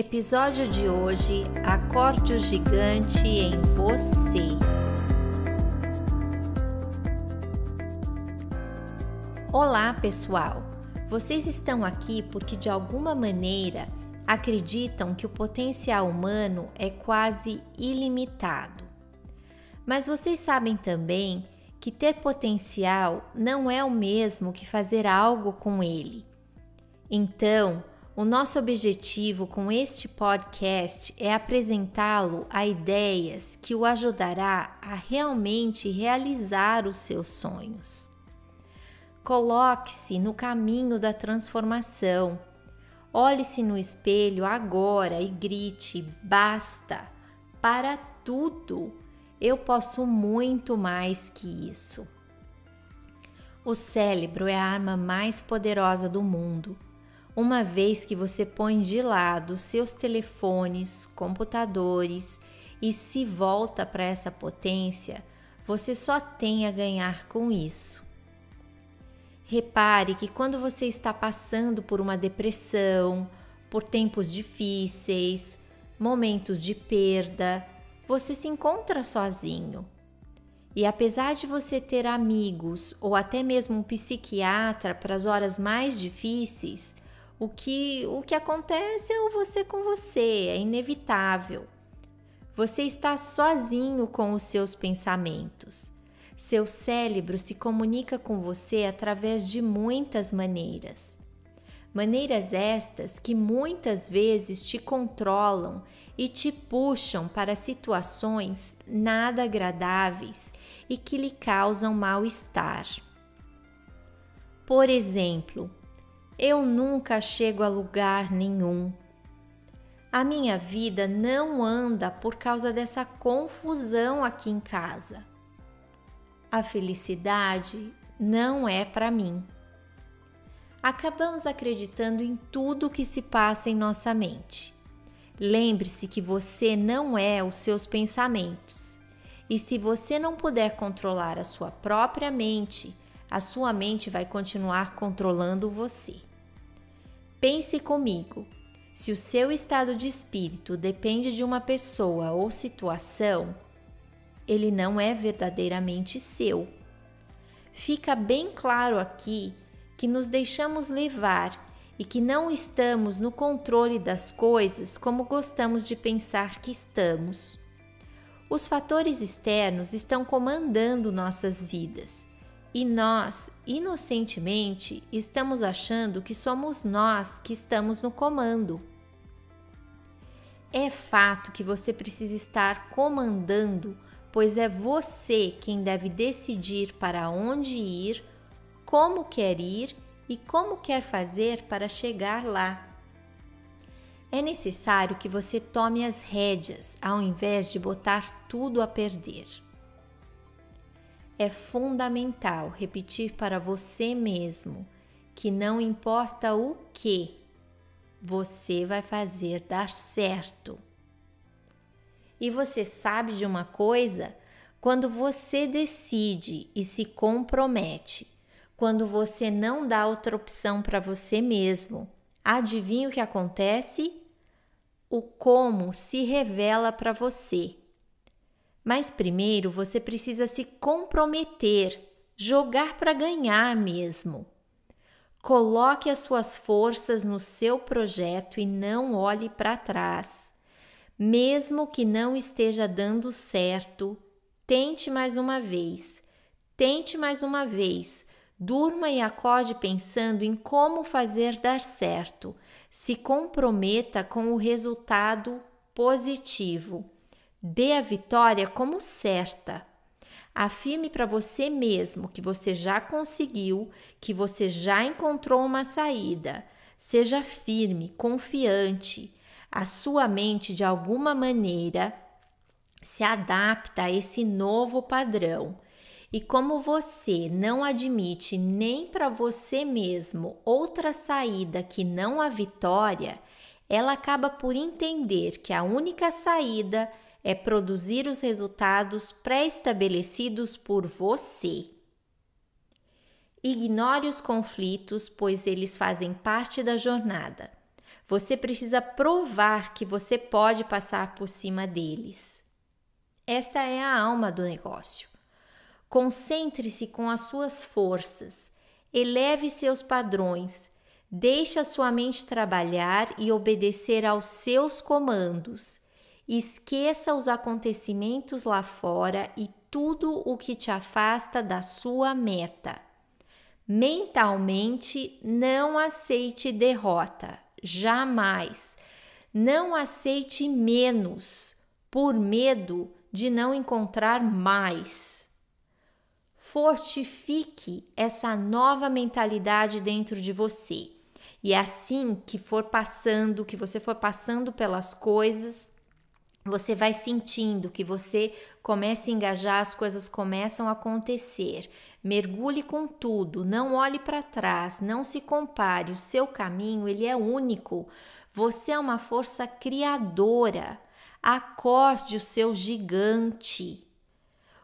Episódio de hoje: Acorde o Gigante em Você. Olá, pessoal! Vocês estão aqui porque de alguma maneira acreditam que o potencial humano é quase ilimitado. Mas vocês sabem também que ter potencial não é o mesmo que fazer algo com ele. Então, o nosso objetivo com este podcast é apresentá-lo a ideias que o ajudará a realmente realizar os seus sonhos. Coloque-se no caminho da transformação. Olhe-se no espelho agora e grite: basta! Para tudo! Eu posso muito mais que isso. O cérebro é a arma mais poderosa do mundo uma vez que você põe de lado seus telefones, computadores e se volta para essa potência, você só tem a ganhar com isso. Repare que quando você está passando por uma depressão, por tempos difíceis, momentos de perda, você se encontra sozinho. E apesar de você ter amigos ou até mesmo um psiquiatra para as horas mais difíceis, o que, o que acontece é o você com você, é inevitável. Você está sozinho com os seus pensamentos. Seu cérebro se comunica com você através de muitas maneiras. Maneiras estas que muitas vezes te controlam e te puxam para situações nada agradáveis e que lhe causam mal-estar. Por exemplo, eu nunca chego a lugar nenhum. A minha vida não anda por causa dessa confusão aqui em casa. A felicidade não é para mim. Acabamos acreditando em tudo que se passa em nossa mente. Lembre-se que você não é os seus pensamentos. E se você não puder controlar a sua própria mente, a sua mente vai continuar controlando você. Pense comigo. Se o seu estado de espírito depende de uma pessoa ou situação, ele não é verdadeiramente seu. Fica bem claro aqui que nos deixamos levar e que não estamos no controle das coisas como gostamos de pensar que estamos. Os fatores externos estão comandando nossas vidas e nós, inocentemente, estamos achando que somos nós que estamos no comando. É fato que você precisa estar comandando, pois é você quem deve decidir para onde ir, como quer ir e como quer fazer para chegar lá. É necessário que você tome as rédeas ao invés de botar tudo a perder é fundamental repetir para você mesmo que não importa o que, você vai fazer dar certo. E você sabe de uma coisa? Quando você decide e se compromete, quando você não dá outra opção para você mesmo, adivinha o que acontece? O como se revela para você mas primeiro você precisa se comprometer, jogar para ganhar mesmo. Coloque as suas forças no seu projeto e não olhe para trás. Mesmo que não esteja dando certo, tente mais uma vez. Tente mais uma vez. Durma e acorde pensando em como fazer dar certo. Se comprometa com o resultado positivo. Dê a vitória como certa. Afirme para você mesmo que você já conseguiu, que você já encontrou uma saída. Seja firme, confiante. A sua mente, de alguma maneira, se adapta a esse novo padrão. E como você não admite nem para você mesmo outra saída que não a vitória, ela acaba por entender que a única saída é é produzir os resultados pré-estabelecidos por você. Ignore os conflitos, pois eles fazem parte da jornada. Você precisa provar que você pode passar por cima deles. Esta é a alma do negócio. Concentre-se com as suas forças, eleve seus padrões, deixe a sua mente trabalhar e obedecer aos seus comandos. Esqueça os acontecimentos lá fora e tudo o que te afasta da sua meta. Mentalmente, não aceite derrota, jamais. Não aceite menos, por medo de não encontrar mais. Fortifique essa nova mentalidade dentro de você. E assim que for passando, que você for passando pelas coisas, você vai sentindo que você começa a engajar, as coisas começam a acontecer. Mergulhe com tudo, não olhe para trás, não se compare, o seu caminho ele é único. Você é uma força criadora. Acorde o seu gigante.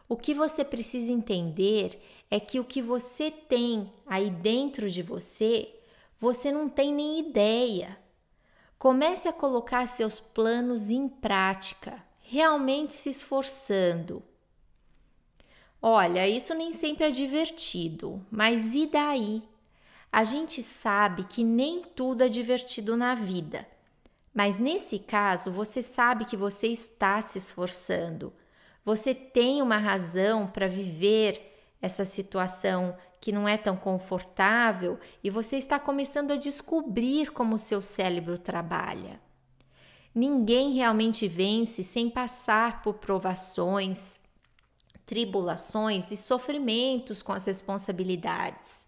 O que você precisa entender é que o que você tem aí dentro de você, você não tem nem ideia. Comece a colocar seus planos em prática, realmente se esforçando. Olha, isso nem sempre é divertido, mas e daí? A gente sabe que nem tudo é divertido na vida, mas nesse caso você sabe que você está se esforçando, você tem uma razão para viver essa situação que não é tão confortável e você está começando a descobrir como o seu cérebro trabalha. Ninguém realmente vence sem passar por provações, tribulações e sofrimentos com as responsabilidades.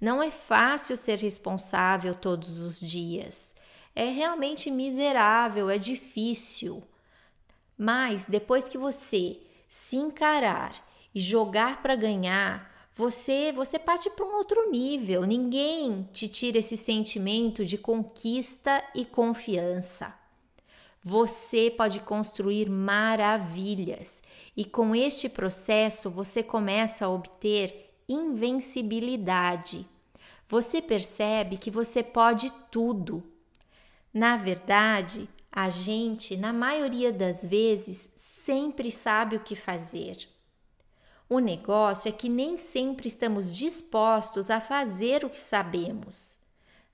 Não é fácil ser responsável todos os dias. É realmente miserável, é difícil. Mas depois que você se encarar e jogar para ganhar, você você parte para um outro nível. Ninguém te tira esse sentimento de conquista e confiança. Você pode construir maravilhas e com este processo você começa a obter invencibilidade. Você percebe que você pode tudo. Na verdade, a gente, na maioria das vezes, sempre sabe o que fazer o negócio é que nem sempre estamos dispostos a fazer o que sabemos.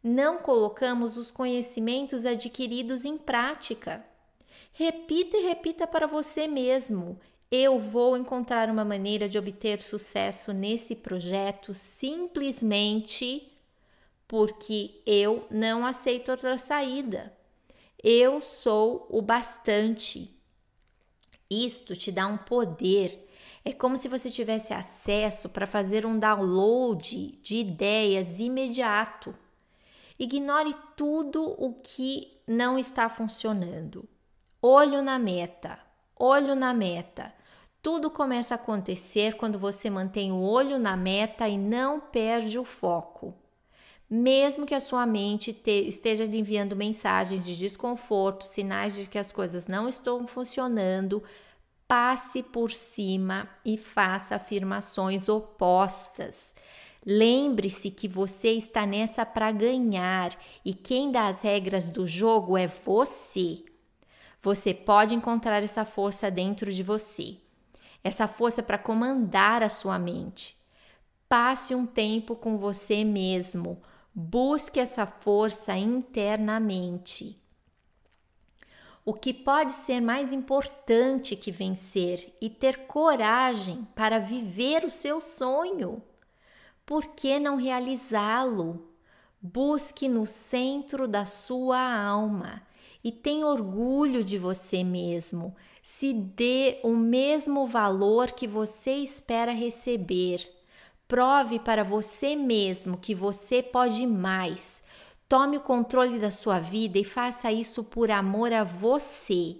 Não colocamos os conhecimentos adquiridos em prática. Repita e repita para você mesmo: eu vou encontrar uma maneira de obter sucesso nesse projeto simplesmente porque eu não aceito outra saída. Eu sou o bastante. Isto te dá um poder é como se você tivesse acesso para fazer um download de ideias imediato. Ignore tudo o que não está funcionando. Olho na meta, olho na meta. Tudo começa a acontecer quando você mantém o olho na meta e não perde o foco. Mesmo que a sua mente te, esteja lhe enviando mensagens de desconforto, sinais de que as coisas não estão funcionando, passe por cima e faça afirmações opostas. Lembre-se que você está nessa para ganhar e quem dá as regras do jogo é você. Você pode encontrar essa força dentro de você, essa força para comandar a sua mente. Passe um tempo com você mesmo, busque essa força internamente o que pode ser mais importante que vencer e ter coragem para viver o seu sonho. Por que não realizá-lo? Busque no centro da sua alma e tenha orgulho de você mesmo. Se dê o mesmo valor que você espera receber. Prove para você mesmo que você pode mais, Tome o controle da sua vida e faça isso por amor a você.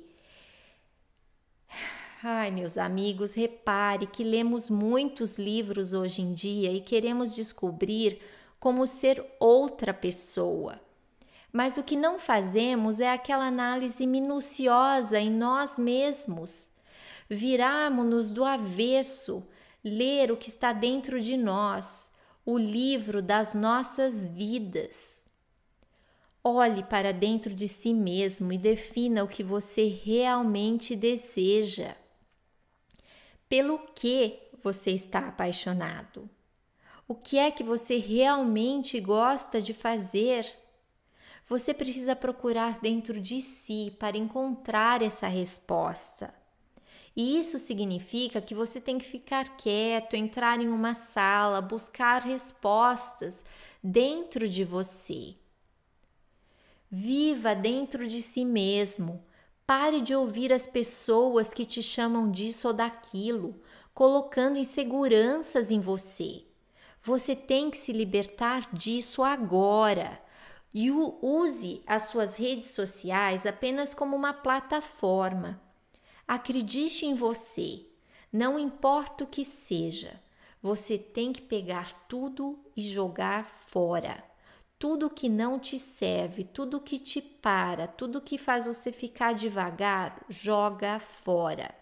Ai, meus amigos, repare que lemos muitos livros hoje em dia e queremos descobrir como ser outra pessoa. Mas o que não fazemos é aquela análise minuciosa em nós mesmos. Virarmos-nos do avesso, ler o que está dentro de nós, o livro das nossas vidas. Olhe para dentro de si mesmo e defina o que você realmente deseja. Pelo que você está apaixonado? O que é que você realmente gosta de fazer? Você precisa procurar dentro de si para encontrar essa resposta. E isso significa que você tem que ficar quieto, entrar em uma sala, buscar respostas dentro de você. Viva dentro de si mesmo. Pare de ouvir as pessoas que te chamam disso ou daquilo, colocando inseguranças em você. Você tem que se libertar disso agora. E use as suas redes sociais apenas como uma plataforma. Acredite em você, não importa o que seja, você tem que pegar tudo e jogar fora. Tudo que não te serve, tudo que te para, tudo que faz você ficar devagar, joga fora.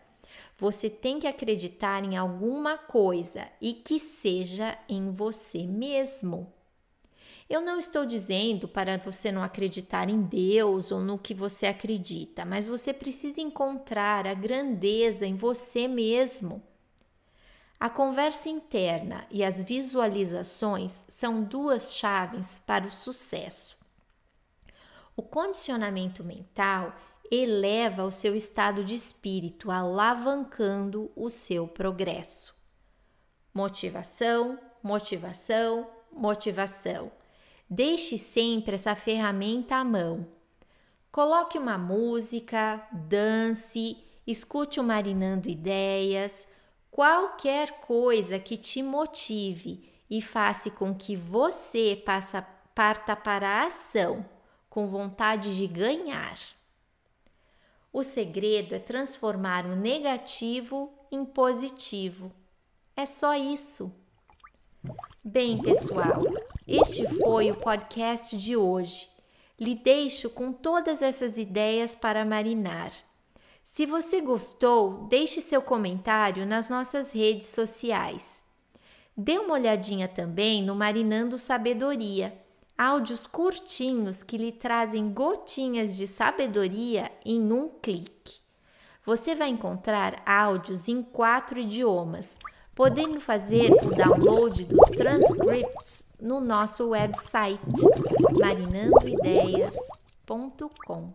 Você tem que acreditar em alguma coisa e que seja em você mesmo. Eu não estou dizendo para você não acreditar em Deus ou no que você acredita, mas você precisa encontrar a grandeza em você mesmo. A conversa interna e as visualizações são duas chaves para o sucesso. O condicionamento mental eleva o seu estado de espírito, alavancando o seu progresso. Motivação, motivação, motivação. Deixe sempre essa ferramenta à mão. Coloque uma música, dance, escute o Marinando Ideias, Qualquer coisa que te motive e faça com que você passa, parta para a ação com vontade de ganhar. O segredo é transformar o negativo em positivo. É só isso. Bem, pessoal, este foi o podcast de hoje. Lhe deixo com todas essas ideias para marinar. Se você gostou, deixe seu comentário nas nossas redes sociais. Dê uma olhadinha também no Marinando Sabedoria, áudios curtinhos que lhe trazem gotinhas de sabedoria em um clique. Você vai encontrar áudios em quatro idiomas, podendo fazer o download dos transcripts no nosso website marinandoideias.com.